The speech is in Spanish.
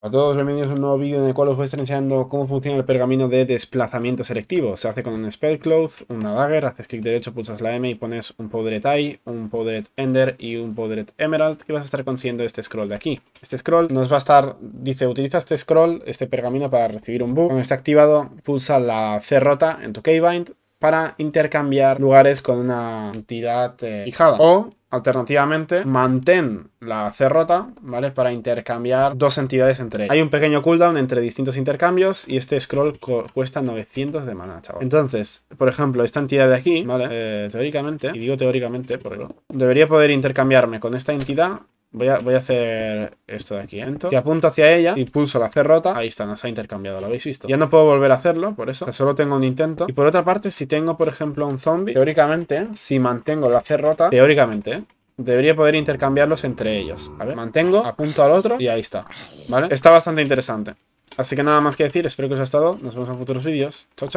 A todos, bienvenidos a un nuevo vídeo en el cual os voy a estar enseñando cómo funciona el pergamino de desplazamiento selectivo. Se hace con un Spellcloth, una Dagger, haces clic derecho, pulsas la M y pones un Powdered Eye, un Powdered Ender y un Powdered Emerald y vas a estar consiguiendo este scroll de aquí. Este scroll nos va a estar, dice, utiliza este scroll, este pergamino para recibir un bug. Cuando esté activado, pulsa la C rota en tu Keybind para intercambiar lugares con una entidad eh, fijada. O Alternativamente, mantén la cerrota ¿vale? Para intercambiar dos entidades entre ellas. Hay un pequeño cooldown entre distintos intercambios y este scroll cuesta 900 de mana, chaval. Entonces, por ejemplo, esta entidad de aquí, ¿vale? Eh, teóricamente, y digo teóricamente porque debería poder intercambiarme con esta entidad Voy a, hacer esto de aquí. ¿eh? Entonces, y apunto hacia ella y pulso la C rota. Ahí está, nos ha intercambiado, ¿lo habéis visto? Ya no puedo volver a hacerlo, por eso. solo tengo un intento. Y por otra parte, si tengo, por ejemplo, un zombie, teóricamente, si mantengo la C rota, teóricamente, Debería poder intercambiarlos entre ellos. A ver, mantengo, apunto al otro y ahí está. ¿Vale? Está bastante interesante. Así que nada más que decir, espero que os haya estado Nos vemos en futuros vídeos. Chao, chao.